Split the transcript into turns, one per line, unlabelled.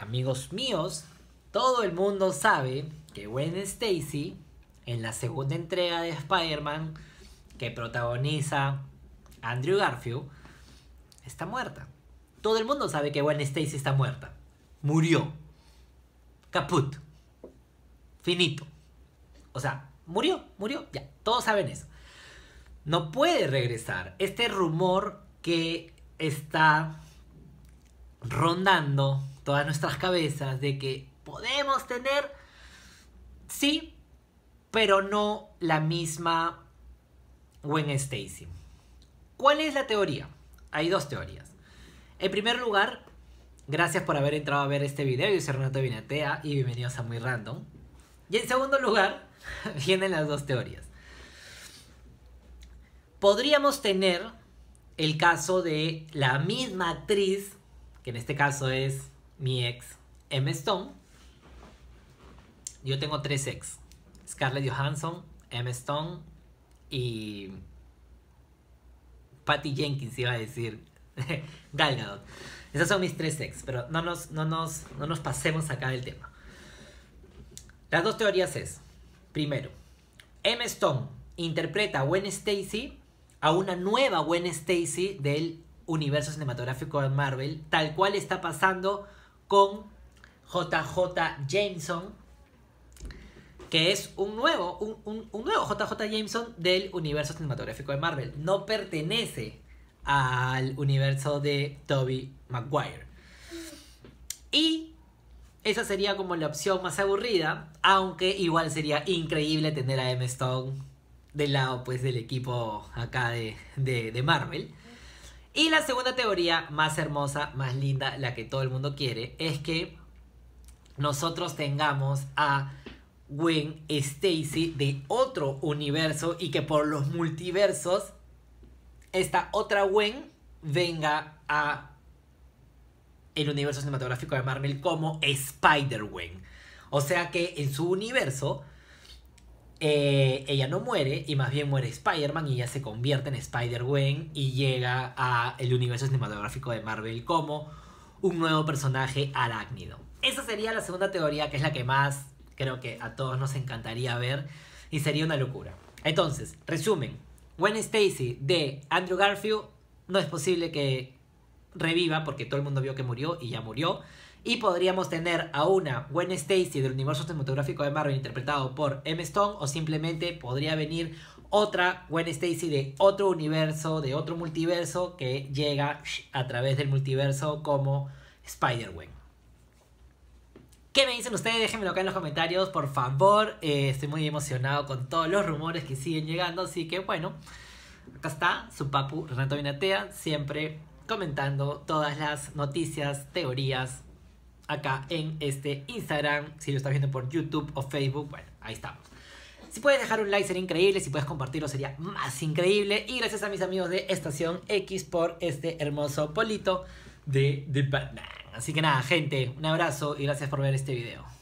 Amigos míos, todo el mundo sabe que Gwen Stacy, en la segunda entrega de Spider-Man que protagoniza Andrew Garfield, está muerta. Todo el mundo sabe que Gwen Stacy está muerta. Murió. Caput. Finito. O sea, murió, murió. Ya, todos saben eso. No puede regresar. Este rumor que está rondando todas nuestras cabezas de que podemos tener, sí, pero no la misma Gwen Stacy. ¿Cuál es la teoría? Hay dos teorías. En primer lugar, gracias por haber entrado a ver este video. Yo soy Renato Vinatea y bienvenidos a Muy Random. Y en segundo lugar, vienen las dos teorías. Podríamos tener el caso de la misma actriz que en este caso es mi ex M. Stone, yo tengo tres ex. Scarlett Johansson, M. Stone y Patty Jenkins iba a decir. Gal Gadot. Esas son mis tres ex, pero no nos, no nos, no nos pasemos acá del tema. Las dos teorías es, primero, M. Stone interpreta a Gwen Stacy, a una nueva Gwen Stacy del universo cinematográfico de Marvel, tal cual está pasando con JJ Jameson, que es un nuevo, un, nuevo JJ Jameson del universo cinematográfico de Marvel. No pertenece al universo de Toby Maguire. Y esa sería como la opción más aburrida, aunque igual sería increíble tener a M. Stone del lado pues del equipo acá de, de, de Marvel. Y la segunda teoría, más hermosa, más linda, la que todo el mundo quiere, es que nosotros tengamos a Gwen Stacy de otro universo y que por los multiversos esta otra Gwen venga a el universo cinematográfico de Marvel como Spider-Gwen. O sea que en su universo eh, ella no muere y más bien muere Spider-Man y ella se convierte en Spider-Gwen y llega al universo cinematográfico de Marvel como un nuevo personaje arácnido. Esa sería la segunda teoría que es la que más creo que a todos nos encantaría ver y sería una locura. Entonces, resumen, Gwen Stacy de Andrew Garfield no es posible que reviva porque todo el mundo vio que murió y ya murió. Y podríamos tener a una Gwen Stacy del universo cinematográfico de Marvel interpretado por M. Stone o simplemente podría venir otra Gwen Stacy de otro universo, de otro multiverso que llega a través del multiverso como Spider-Gwen. ¿Qué me dicen ustedes? Déjenmelo acá en los comentarios, por favor. Eh, estoy muy emocionado con todos los rumores que siguen llegando, así que bueno, acá está su papu Renato Vinatea, siempre comentando todas las noticias, teorías, acá en este Instagram. Si lo estás viendo por YouTube o Facebook, bueno, ahí estamos. Si puedes dejar un like sería increíble, si puedes compartirlo sería más increíble. Y gracias a mis amigos de Estación X por este hermoso polito de, de Batman. Así que nada, gente, un abrazo y gracias por ver este video.